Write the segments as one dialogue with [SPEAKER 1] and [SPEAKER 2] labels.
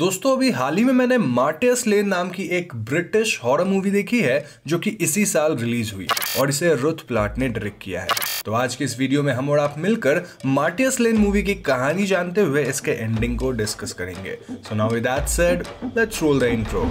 [SPEAKER 1] दोस्तों अभी हाल ही में मैंने मार्टियस लेन नाम की एक ब्रिटिश हॉरर मूवी देखी है जो कि इसी साल रिलीज हुई और इसे रुथ प्लाट ने डायरेक्ट किया है तो आज की इस वीडियो में हम और आप मिलकर मार्टियस लेन मूवी की कहानी जानते हुए इसके एंडिंग को डिस्कस करेंगे so now with that said let's roll the intro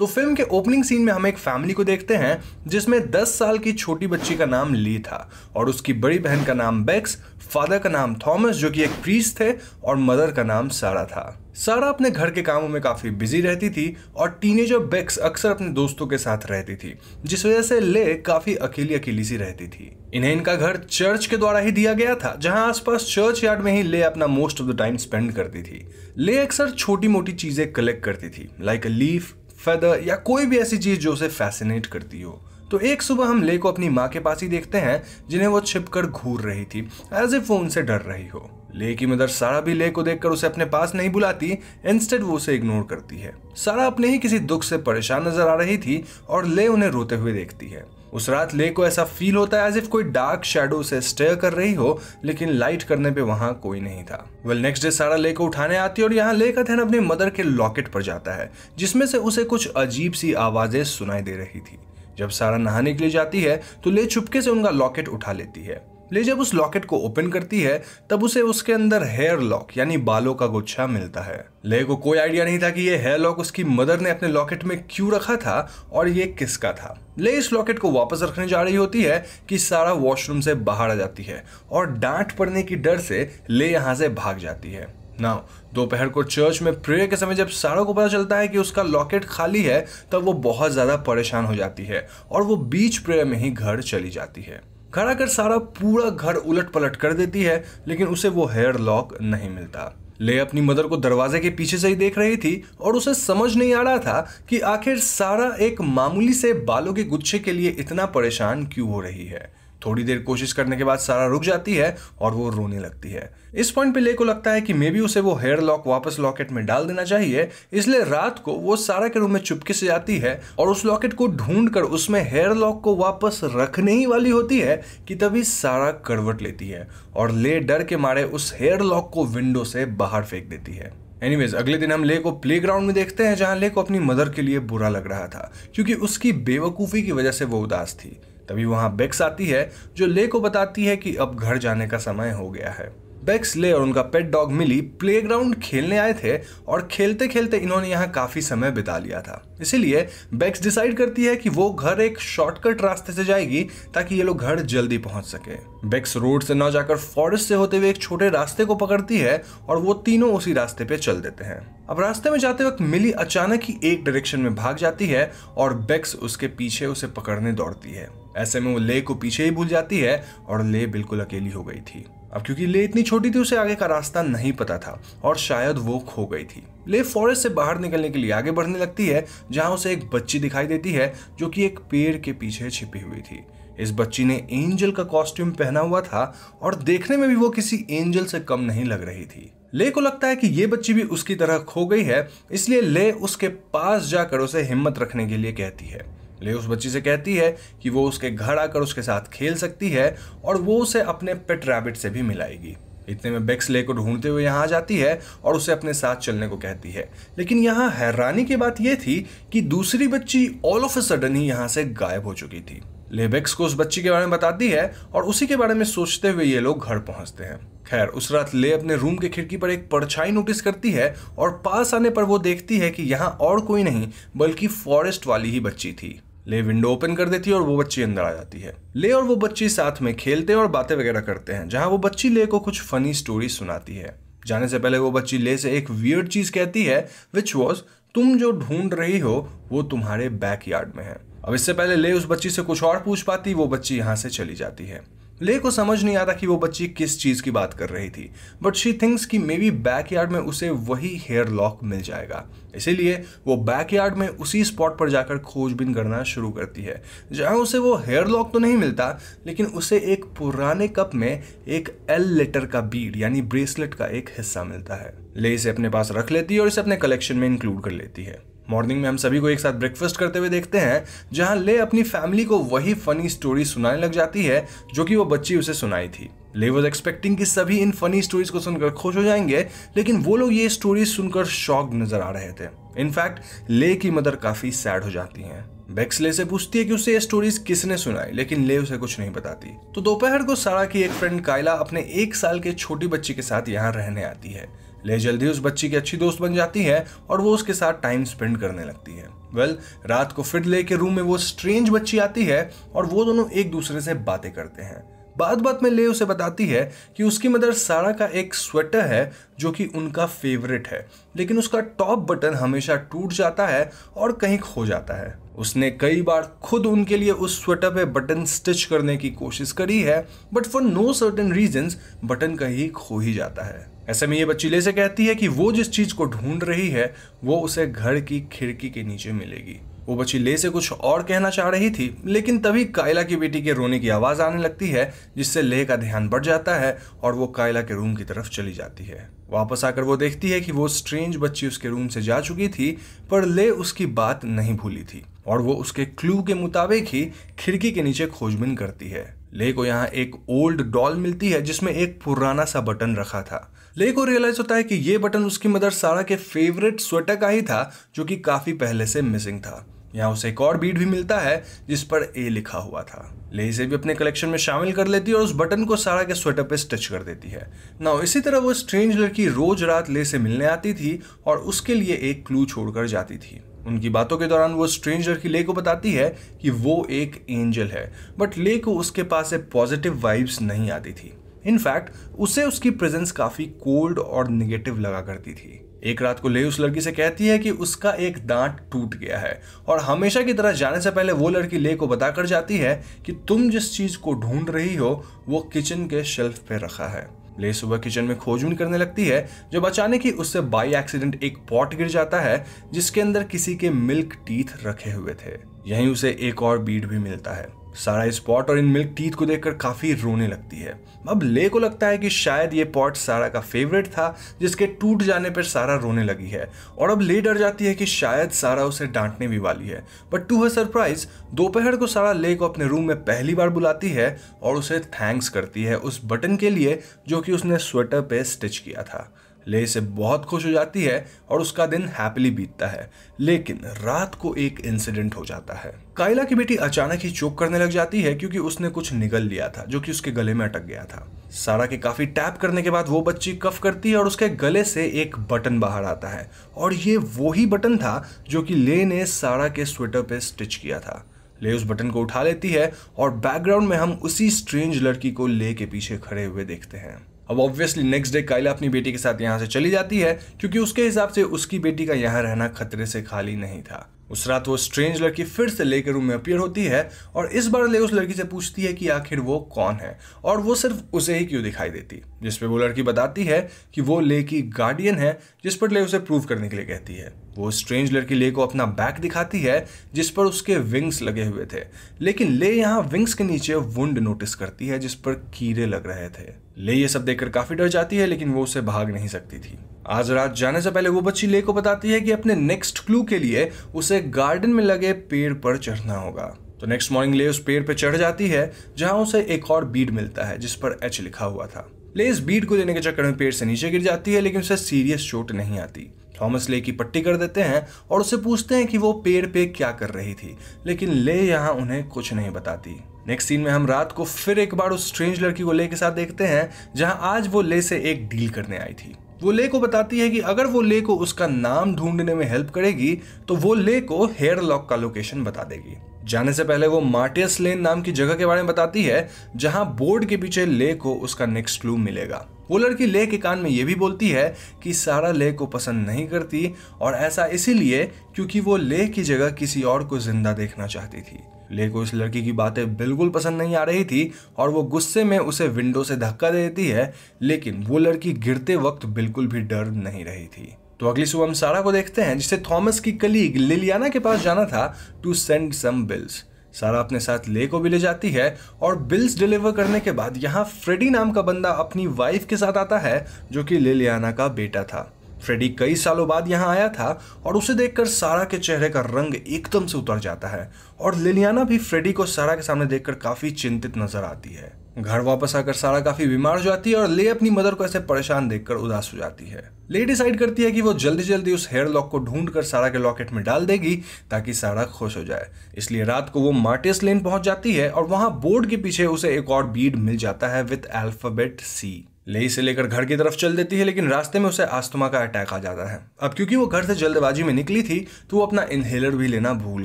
[SPEAKER 1] तो फिल्म के ओपनिंग सीन में हम एक फैमिली को देखते हैं जिसमें 10 साल की छोटी बच्ची का नाम ली था और उसकी बड़ी बहन का नाम बेक्स फादर का नाम थॉमस जो कि एक प्रीस थे और मदर का नाम सारा था सारा अपने घर के कामों में काफ़ी बिजी रहती थी और टीनेजर बेक्स अक्सर अपने दोस्तों के साथ रहती थी जिस वजह से ले काफ़ी अकेली अकेली सी रहती थी इन्हें इनका घर चर्च के द्वारा ही दिया गया था जहां आसपास चर्च यार्ड में ही ले अपना most of the time spend करती थी ले अक्सर छोटी मोटी चीज़ें कलेक्ट करती थी लाइक अ लीफ फेदर या कोई भी ऐसी चीज़ जो उसे फैसिनेट करती हो तो एक सुबह हम ले को अपनी माँ के पास ही देखते हैं जिन्हें वो छिप कर घूर रही थी एज इफ वो उनसे डर रही हो ले की मदर सारा भी ले को देखकर उसे अपने पास नहीं बुलाती इंस्टेड वो उसे इग्नोर करती है सारा अपने ही किसी दुख से परेशान नजर आ रही थी और ले उन्हें रोते हुए देखती है उस रात ले को ऐसा फील होता है एज इफ कोई डार्क शेडो से स्टेयर कर रही हो लेकिन लाइट करने पे वहां कोई नहीं था वेल नेक्स्ट डे सारा ले को उठाने आती है और यहाँ ले का ध्यान अपने मदर के लॉकेट पर जाता है जिसमें से उसे कुछ अजीब सी आवाजें सुनाई दे रही थी जब सारा नहाने के लिए जाती है तो ले चुपके से उनका लॉकेट उठा लेती है ले जब उस लॉकेट को ओपन करती है तब उसे उसके अंदर हेयर लॉक यानी बालों का गुच्छा मिलता है ले को कोई आइडिया नहीं था कि ये हेयर लॉक उसकी मदर ने अपने लॉकेट में क्यों रखा था और ये किसका था ले इस लॉकेट को वापस रखने जा रही होती है कि सारा वॉशरूम से बाहर आ जाती है और डांट पड़ने की डर से ले यहाँ से भाग जाती है नाउ दोपहर को चर्च में प्रेयर के समय जब सारा को पता चलता है कि उसका लॉकेट खाली है तब वो बहुत ज़्यादा परेशान हो जाती है और वो बीच प्रेयर में ही घर चली जाती है खड़ा कर सारा पूरा घर उलट पलट कर देती है लेकिन उसे वो हेयर लॉक नहीं मिलता ले अपनी मदर को दरवाजे के पीछे से ही देख रही थी और उसे समझ नहीं आ रहा था कि आखिर सारा एक मामूली से बालों के गुच्छे के लिए इतना परेशान क्यों हो रही है थोड़ी देर कोशिश करने के बाद सारा रुक जाती है और वो रोने लगती है इस पॉइंट पे ले को लगता है कि मे बी उसे वो हेयर लॉक वापस लॉकेट में डाल देना चाहिए इसलिए रात को वो सारा के रूम में चुपके से जाती है और उस लॉकेट को ढूंढ कर उसमें हेयर लॉक को वापस रखने ही वाली होती है कि तभी सारा करवट लेती है और ले डर के मारे उस हेयर लॉक को विंडो से बाहर फेंक देती है एनीवेज अगले दिन हम ले को प्ले ग्राउंड में देखते हैं जहां ले को अपनी मदर के लिए बुरा लग रहा था क्योंकि उसकी बेवकूफ़ी की वजह से वो उदास थी तभी वहां बेक्स आती है जो ले को बताती है कि अब घर जाने का समय हो गया है बेक्स ले और उनका पेट डॉग मिली प्लेग्राउंड खेलने आए थे और खेलते खेलते इन्होंने यहाँ काफ़ी समय बिता लिया था इसीलिए बेक्स डिसाइड करती है कि वो घर एक शॉर्टकट रास्ते से जाएगी ताकि ये लोग घर जल्दी पहुंच सके बेक्स रोड से न जाकर फॉरेस्ट से होते हुए एक छोटे रास्ते को पकड़ती है और वो तीनों उसी रास्ते पे चल देते हैं अब रास्ते में जाते वक्त मिली अचानक ही एक डायरेक्शन में भाग जाती है और बेक्स उसके पीछे उसे पकड़ने दौड़ती है ऐसे में वो ले को पीछे ही भूल जाती है और ले बिल्कुल अकेली हो गई थी अब क्योंकि ले इतनी छोटी थी उसे आगे का रास्ता नहीं पता था और शायद वो खो गई थी ले फॉरेस्ट से बाहर निकलने के लिए आगे बढ़ने लगती है जहां उसे एक बच्ची दिखाई देती है जो कि एक पेड़ के पीछे छिपी हुई थी इस बच्ची ने एंजल का कॉस्ट्यूम पहना हुआ था और देखने में भी वो किसी एंजल से कम नहीं लग रही थी ले को लगता है कि ये बच्ची भी उसकी तरह खो गई है इसलिए ले उसके पास जाकर उसे हिम्मत रखने के लिए कहती है ले उस बच्ची से कहती है कि वो उसके घर आकर उसके साथ खेल सकती है और वो उसे अपने पेट रैबिट से भी मिलाएगी इतने में बेक्स ले को ढूंढते हुए यहाँ आ जाती है और उसे अपने साथ चलने को कहती है लेकिन यहाँ हैरानी की बात यह थी कि दूसरी बच्ची ऑल ऑफ ए सडन ही यहाँ से गायब हो चुकी थी लेबेक्स को उस बच्ची के बारे में बताती है और उसी के बारे में सोचते हुए ये लोग घर पहुंचते हैं खैर उस रात ले अपने रूम के खिड़की पर एक परछाई नोटिस करती है और पास आने पर वो देखती है कि यहाँ और कोई नहीं बल्कि फॉरेस्ट वाली ही बच्ची थी ले विंडो ओपन कर देती है और वो बच्ची अंदर आ जाती है ले और वो बच्ची साथ में खेलते और बातें वगैरह करते हैं जहाँ वो बच्ची ले को कुछ फनी स्टोरी सुनाती है जाने से पहले वो बच्ची ले से एक वियर्ड चीज़ कहती है विच वॉज तुम जो ढूंढ रही हो वो तुम्हारे बैक यार्ड में है अब इससे पहले ले उस बच्ची से कुछ और पूछ पाती वो बच्ची यहाँ से चली जाती है ले को समझ नहीं आता कि वो बच्ची किस चीज़ की बात कर रही थी बट शी थिंक्स कि मे बी बैकयार्ड में उसे वही हेयर लॉक मिल जाएगा इसीलिए वो बैकयार्ड में उसी स्पॉट पर जाकर खोजबीन करना शुरू करती है जहाँ उसे वो हेयर लॉक तो नहीं मिलता लेकिन उसे एक पुराने कप में एक एल लेटर का बीड यानी ब्रेसलेट का एक हिस्सा मिलता है ले इसे अपने पास रख लेती है और इसे अपने कलेक्शन में इंक्लूड कर लेती है मॉर्निंग में हम सभी को एक साथ ब्रेकफास्ट करते हुए देखते हैं जहां ले अपनी फैमिली को वही फनी स्टोरी सुनाने लग जाती है जो कि वो बच्ची उसे सुनाई थी ले वॉज एक्सपेक्टिंग कि सभी इन फनी स्टोरीज को सुनकर खुश हो जाएंगे लेकिन वो लोग ये स्टोरी सुनकर शॉक नजर आ रहे थे इनफैक्ट ले की मदर काफी सैड हो जाती हैं बेक्स ले से पूछती है कि उसे ये स्टोरीज किसने सुनाई लेकिन ले उसे कुछ नहीं बताती तो दोपहर को सारा की एक फ्रेंड कायला अपने एक साल के छोटी बच्ची के साथ यहाँ रहने आती है ले जल्दी उस बच्ची की अच्छी दोस्त बन जाती है और वो उसके साथ टाइम स्पेंड करने लगती है वेल well, रात को फिर ले के रूम में वो स्ट्रेंज बच्ची आती है और वो दोनों एक दूसरे से बातें करते हैं बात बात में ले उसे बताती है कि उसकी मदर सारा का एक स्वेटर है जो कि उनका फेवरेट है लेकिन उसका टॉप बटन हमेशा टूट जाता है और कहीं खो जाता है उसने कई बार खुद उनके लिए उस स्वेटर पे बटन स्टिच करने की कोशिश करी है but for no certain reason button कहीं खो ही जाता है ऐसे में ये बच्ची से कहती है कि वो जिस चीज को ढूंढ रही है वो उसे घर की खिड़की के नीचे मिलेगी वो बच्ची ले से कुछ और कहना चाह रही थी लेकिन तभी कायला की बेटी के रोने की आवाज़ आने लगती है जिससे ले का ध्यान बढ़ जाता है और वो कायला के रूम की तरफ चली जाती है वापस आकर वो देखती है कि वो स्ट्रेंज बच्ची उसके रूम से जा चुकी थी पर ले उसकी बात नहीं भूली थी और वो उसके क्लू के मुताबिक ही खिड़की के नीचे खोजबीन करती है ले को यहाँ एक ओल्ड डॉल मिलती है जिसमें एक पुराना सा बटन रखा था ले को रियलाइज होता है कि ये बटन उसकी मदर सारा के फेवरेट स्वेटर का ही था जो कि काफी पहले से मिसिंग था यहाँ उसे एक और बीट भी मिलता है जिस पर ए लिखा हुआ था ले इसे भी अपने कलेक्शन में शामिल कर लेती है और उस बटन को सारा के स्वेटर पे स्टच कर देती है ना इसी तरह वो स्ट्रेंज लड़की रोज रात ले से मिलने आती थी और उसके लिए एक क्लू छोड़कर जाती थी उनकी बातों के दौरान वो स्ट्रेंजर की ले को बताती है कि वो एक एंजल है बट ले को उसके पास से पॉजिटिव वाइब्स नहीं आती थी इनफैक्ट उसे उसकी प्रेजेंस काफ़ी कोल्ड और निगेटिव लगा करती थी एक रात को ले उस लड़की से कहती है कि उसका एक दांत टूट गया है और हमेशा की तरह जाने से पहले वो लड़की ले को बताकर जाती है कि तुम जिस चीज़ को ढूंढ रही हो वो किचन के शेल्फ पे रखा है ले सुबह किचन में खोजून करने लगती है जब अचानक ही उससे बाई एक्सीडेंट एक पॉट गिर जाता है जिसके अंदर किसी के मिल्क टीथ रखे हुए थे यहीं उसे एक और बीट भी मिलता है सारा इस पॉट और इन मिल्क टीथ को देखकर काफ़ी रोने लगती है अब ले को लगता है कि शायद ये पॉट सारा का फेवरेट था जिसके टूट जाने पर सारा रोने लगी है और अब ले डर जाती है कि शायद सारा उसे डांटने भी वाली है बट टू हर सरप्राइज दोपहर को सारा ले को अपने रूम में पहली बार बुलाती है और उसे थैंक्स करती है उस बटन के लिए जो कि उसने स्वेटर पे स्टिच किया था ले से बहुत खुश हो जाती है और उसका दिन हैप्पीली बीतता है लेकिन रात को एक इंसिडेंट हो जाता है कायला की बेटी अचानक ही चोक करने लग जाती है क्योंकि उसने कुछ निगल लिया था जो कि उसके गले में अटक गया था सारा के काफी टैप करने के बाद वो बच्ची कफ करती है और उसके गले से एक बटन बाहर आता है और ये वो ही बटन था जो कि ले ने सारा के स्वेटर पे स्टिच किया था ले उस बटन को उठा लेती है और बैकग्राउंड में हम उसी स्ट्रेंज लड़की को ले के पीछे खड़े हुए देखते हैं अब ऑब्वियसली नेक्स्ट डे कायला अपनी बेटी के साथ यहाँ से चली जाती है क्योंकि उसके हिसाब से उसकी बेटी का यहाँ रहना खतरे से खाली नहीं था उस रात वो स्ट्रेंज लड़की फिर से लेकर रूम में अपियर होती है और इस बार ले उस लड़की से पूछती है कि आखिर वो कौन है और वो सिर्फ उसे ही क्यों दिखाई देती जिस पर वो लड़की बताती है कि वो ले की गार्डियन है जिस पर ले उसे प्रूव करने के लिए कहती है वो स्ट्रेंज लड़की ले को अपना बैक दिखाती है जिस पर उसके विंग्स लगे हुए थे लेकिन ले यहाँ विंग्स के नीचे वुंड नोटिस करती है जिस पर कीड़े लग रहे थे ले ये सब देखकर काफी डर जाती है लेकिन वो उसे भाग नहीं सकती थी आज रात जाने से पहले वो बच्ची ले को बताती है कि अपने नेक्स्ट क्लू के लिए उसे गार्डन में लगे पेड़ पर चढ़ना होगा तो नेक्स्ट मॉर्निंग ले उस पेड़ पर पे चढ़ जाती है जहां उसे एक और बीड मिलता है जिस पर एच लिखा हुआ था ले इस बीड को देने के चक्कर में पेड़ से नीचे गिर जाती है लेकिन उसे सीरियस चोट नहीं आती थॉमस ले की पट्टी कर देते हैं और उसे पूछते हैं कि वो पेड़ पे क्या कर रही थी लेकिन ले यहाँ उन्हें कुछ नहीं बताती नेक्स्ट सीन में हम रात को फिर एक बार उस स्ट्रेंज लड़की को ले के साथ देखते हैं जहां आज वो ले से एक डील करने आई थी वो ले को बताती है कि अगर वो ले को उसका नाम ढूंढने में हेल्प करेगी तो वो ले को हेयर लॉक का लोकेशन बता देगी जाने से पहले वो मार्टियस लेन नाम की जगह के बारे में बताती है जहां बोर्ड के पीछे ले को उसका नेक्स्ट क्लू मिलेगा वो लड़की ले के कान में ये भी बोलती है कि सारा ले को पसंद नहीं करती और ऐसा इसीलिए क्योंकि वो ले की जगह किसी और को जिंदा देखना चाहती थी ले को इस लड़की की बातें बिल्कुल पसंद नहीं आ रही थी और वो गुस्से में उसे विंडो से धक्का दे देती है लेकिन वो लड़की गिरते वक्त बिल्कुल भी डर नहीं रही थी तो अगली सुबह हम सारा को देखते हैं जिसे थॉमस की कलीग लिलियाना के पास जाना था टू सेंड सम बिल्स सारा अपने साथ ले को भी ले जाती है और बिल्स डिलीवर करने के बाद यहाँ फ्रेडी नाम का बंदा अपनी वाइफ के साथ आता है जो कि लिलियाना का बेटा था फ्रेडी कई सालों बाद यहाँ आया था और उसे देखकर सारा के चेहरे का रंग एकदम से उतर जाता है और लिलियाना भी फ्रेडी को सारा के सामने देखकर काफी चिंतित नजर आती है घर वापस आकर सारा काफी बीमार हो जाती है और ले अपनी मदर को ऐसे परेशान देखकर उदास हो जाती है ले डिसाइड करती है कि वो जल्दी जल्दी उस हेयर लॉक को ढूंढ कर सारा के लॉकेट में डाल देगी ताकि सारा खुश हो जाए इसलिए रात को वो मार्टिस लेन पहुंच जाती है और वहां बोर्ड के पीछे उसे एक और बीड मिल जाता है विथ एल्फाबेट सी ले से लेकर घर की तरफ चल देती है लेकिन रास्ते में उसे आस्थमा का अटैक आ जाता है अब क्योंकि वो घर से जल्दबाजी में निकली थी तो वो अपना इन्हेलर भी लेना भूल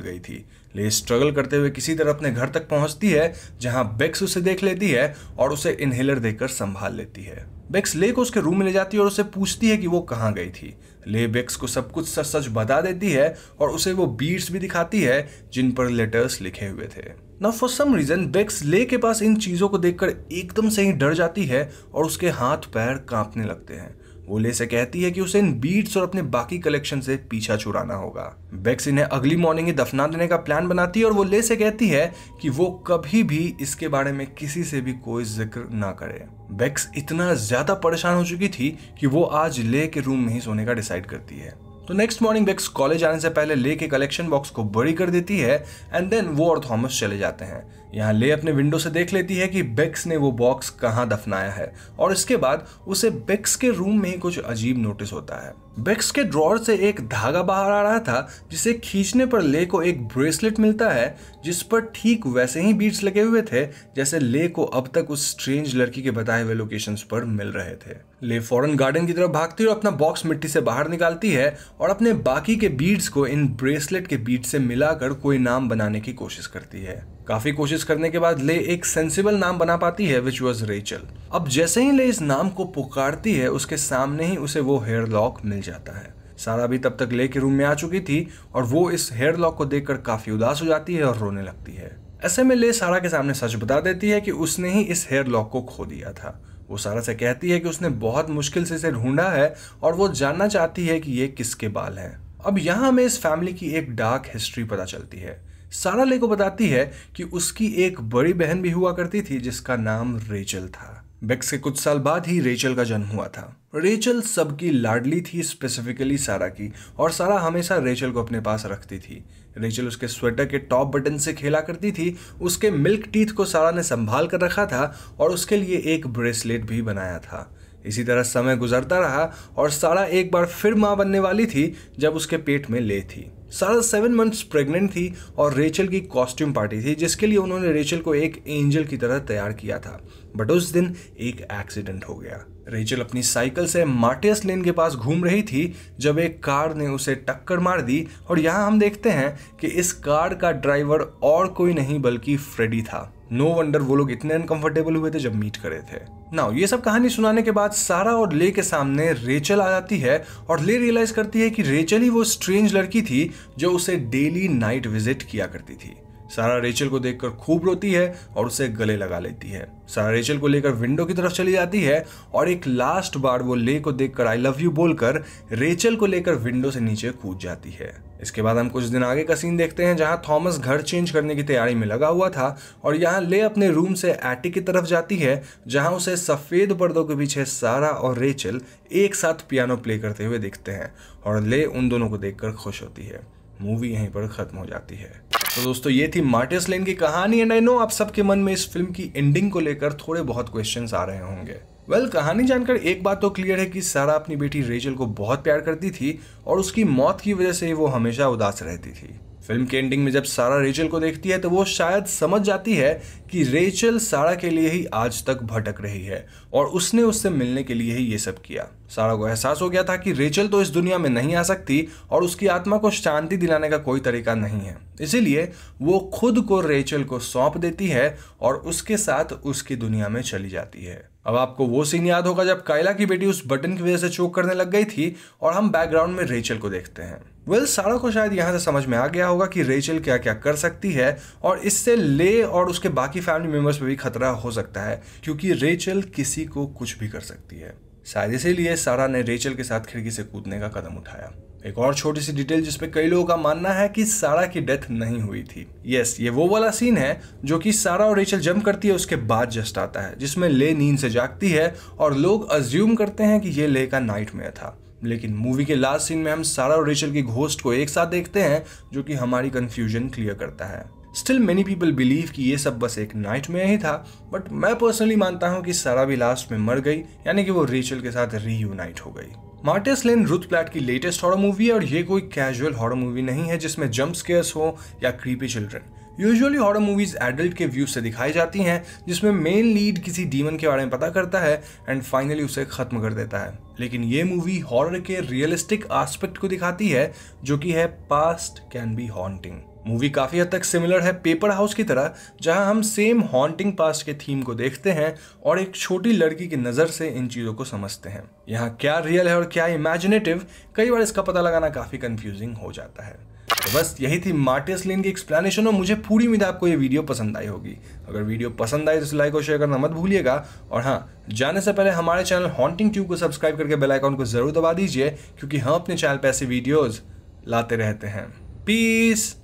[SPEAKER 1] गई थी ले स्ट्रगल करते हुए किसी तरह अपने घर तक पहुंचती है जहां बेक्स उसे देख लेती है और उसे इन्हेलर देकर संभाल लेती है बेक्स ले को उसके रूम में ले जाती है और उसे पूछती है कि वो कहाँ गई थी ले बेक्स को सब कुछ सच सच बता देती है और उसे वो बीट्स भी दिखाती है जिन पर लेटर्स लिखे हुए थे ना फॉर सम रीज़न ब्रेक्स ले के पास इन चीज़ों को देखकर एकदम से ही डर जाती है और उसके हाथ पैर कांपने लगते हैं वो ले से कहती है कि उसे इन बीट्स और अपने बाकी कलेक्शन से पीछा छुड़ाना होगा बेक्स इन्हें अगली मॉर्निंग ही दफना देने का प्लान बनाती है और वो ले से कहती है कि वो कभी भी इसके बारे में किसी से भी कोई जिक्र ना करे बेक्स इतना ज्यादा परेशान हो चुकी थी कि वो आज ले के रूम में ही सोने का डिसाइड करती है तो नेक्स्ट मॉर्निंग बेक्स कॉलेज आने से पहले लेके कलेक्शन बॉक्स को बड़ी कर देती है एंड देन वो और थॉमस चले जाते हैं यहाँ ले अपने विंडो से देख लेती है कि बेक्स ने वो बॉक्स कहाँ दफनाया है और इसके बाद उसे बेक्स के रूम में ही कुछ अजीब नोटिस होता है बेक्स के ड्रॉर से एक धागा बाहर आ रहा था जिसे खींचने पर ले को एक ब्रेसलेट मिलता है जिस पर ठीक वैसे ही बीट्स लगे हुए थे जैसे ले को अब तक उस स्ट्रेंज लड़की के बताए हुए लोकेशंस पर मिल रहे थे ले फॉरन गार्डन की तरफ भागती है और अपना बॉक्स मिट्टी से बाहर निकालती है और अपने बाकी के बीड्स को इन ब्रेसलेट के बीट से मिलाकर कोई नाम बनाने की कोशिश करती है काफी कोशिश करने के बाद ले एक सेंसिबल नाम बना पाती है विच वॉज रेचल अब जैसे ही ले इस नाम को पुकारती है उसके सामने ही उसे वो हेयर लॉक मिल जाता है सारा भी तब तक ले के रूम में आ चुकी थी और वो इस हेयर लॉक को देखकर काफी उदास हो जाती है और रोने लगती है ऐसे में ले सारा के सामने सच बता देती है कि उसने ही इस हेयर लॉक को खो दिया था वो सारा से कहती है कि उसने बहुत मुश्किल से इसे ढूंढा है और वो जानना चाहती है कि ये किसके बाल हैं अब यहाँ हमें इस फैमिली की एक डार्क हिस्ट्री पता चलती है सारा ले को बताती है कि उसकी एक बड़ी बहन भी हुआ करती थी जिसका नाम रेचल था बेक्स के कुछ साल बाद ही रेचल का जन्म हुआ था रेचल सबकी लाडली थी स्पेसिफिकली सारा की और सारा हमेशा रेचल को अपने पास रखती थी रेचल उसके स्वेटर के टॉप बटन से खेला करती थी उसके मिल्क टीथ को सारा ने संभाल कर रखा था और उसके लिए एक ब्रेसलेट भी बनाया था इसी तरह समय गुजरता रहा और सारा एक बार फिर माँ बनने वाली थी जब उसके पेट में ले थी सारा सेवन मंथ्स प्रेग्नेंट थी और रेचल की कॉस्ट्यूम पार्टी थी जिसके लिए उन्होंने रेचल को एक एंजल की तरह तैयार किया था बट उस दिन एक एक्सीडेंट हो गया रेचल अपनी साइकिल से मार्टियस लेन के पास घूम रही थी जब एक कार ने उसे टक्कर मार दी और यहाँ हम देखते हैं कि इस कार का ड्राइवर और कोई नहीं बल्कि फ्रेडी था नो वंडर वो लोग इतने अनकंफर्टेबल हुए थे जब मीट करे थे नाउ ये सब कहानी सुनाने के बाद सारा और ले के सामने रेचल आ जाती है और ले रियलाइज करती है कि रेचल ही वो स्ट्रेंज लड़की थी जो उसे डेली नाइट विजिट किया करती थी सारा रेचल को देखकर खूब रोती है और उसे गले लगा लेती है सारा रेचल को लेकर विंडो की तरफ चली जाती है और एक लास्ट बार वो ले को देखकर आई लव यू बोलकर रेचल को लेकर विंडो से नीचे कूद जाती है इसके बाद हम कुछ दिन आगे का सीन देखते हैं जहां थॉमस घर चेंज करने की तैयारी में लगा हुआ था और यहाँ ले अपने रूम से एटी की तरफ जाती है जहां उसे सफ़ेद पर्दों के पीछे सारा और रेचल एक साथ पियानो प्ले करते हुए देखते हैं और ले उन दोनों को देखकर खुश होती है मूवी यहीं पर ख़त्म हो जाती है तो दोस्तों ये थी मार्टिस लेन की कहानी एंड आई नो आप सबके मन में इस फिल्म की एंडिंग को लेकर थोड़े बहुत क्वेश्चंस आ रहे होंगे वेल well, कहानी जानकर एक बात तो क्लियर है कि सारा अपनी बेटी रेजल को बहुत प्यार करती थी और उसकी मौत की वजह से वो हमेशा उदास रहती थी फिल्म के एंडिंग में जब सारा रेचल को देखती है तो वो शायद समझ जाती है कि रेचल सारा के लिए ही आज तक भटक रही है और उसने उससे मिलने के लिए ही ये सब किया सारा को एहसास हो गया था कि रेचल तो इस दुनिया में नहीं आ सकती और उसकी आत्मा को शांति दिलाने का कोई तरीका नहीं है इसीलिए वो खुद को रेचल को सौंप देती है और उसके साथ उसकी दुनिया में चली जाती है अब आपको वो सीन याद होगा जब कायला की बेटी उस बटन की वजह से चोक करने लग गई थी और हम बैकग्राउंड में रेचल को देखते हैं वेल well, सारा को शायद यहाँ से समझ में आ गया होगा कि रेचल क्या क्या कर सकती है और इससे ले और उसके बाकी फैमिली मेम्बर्स पर भी खतरा हो सकता है क्योंकि रेचल किसी को कुछ भी कर सकती है शायद इसीलिए सारा ने रेचल के साथ खिड़की से कूदने का कदम उठाया एक और छोटी सी डिटेल जिसपे कई लोगों का मानना है कि सारा की डेथ नहीं हुई थी यस yes, ये वो वाला सीन है जो कि सारा और रेचल जम करती है उसके बाद जस्ट आता है जिसमें ले नींद से जागती है और लोग अज्यूम करते हैं कि ये ले का नाइट में था लेकिन मूवी के लास्ट सीन में हम सारा और रेचल की घोस्ट को एक साथ देखते हैं जो कि हमारी कंफ्यूजन क्लियर करता है स्टिल मेनी पीपल बिलीव कि ये सब बस एक नाइट में ही था बट मैं पर्सनली मानता हूँ कि सारा भी लास्ट में मर गई यानी कि वो रेचल के साथ रीयूनाइट हो गई मार्टिस लेन रुथ प्लैट की लेटेस्ट हॉरर मूवी है और ये कोई कैजुअल हॉरर मूवी नहीं है जिसमें जंप स्केयर्स हो या creepy children usually horror movies adult के व्यू से दिखाई जाती हैं जिसमें मेन लीड किसी डीमन के बारे में पता करता है एंड फाइनली उसे खत्म कर देता है लेकिन ये मूवी हॉरर के रियलिस्टिक एस्पेक्ट को दिखाती है जो कि है past can be haunting movie काफ़ी हद तक सिमिलर है पेपर हाउस की तरह जहां हम सेम हॉन्टिंग पास्ट के थीम को देखते हैं और एक छोटी लड़की की नज़र से इन चीज़ों को समझते हैं यहाँ क्या रियल है और क्या इमेजिनेटिव कई बार इसका पता लगाना काफ़ी कन्फ्यूजिंग हो जाता है तो बस यही थी मार्टियस लेन की एक्सप्लेनेशन और मुझे पूरी उम्मीद आपको ये वीडियो पसंद आई होगी अगर वीडियो पसंद आई तो लाइक और शेयर करना मत भूलिएगा और हाँ जाने से पहले हमारे चैनल हॉन्टिंग ट्यूब को सब्सक्राइब करके बेल आइकन को जरूर दबा दीजिए क्योंकि हम अपने चैनल पर ऐसे वीडियोज़ लाते रहते हैं पीस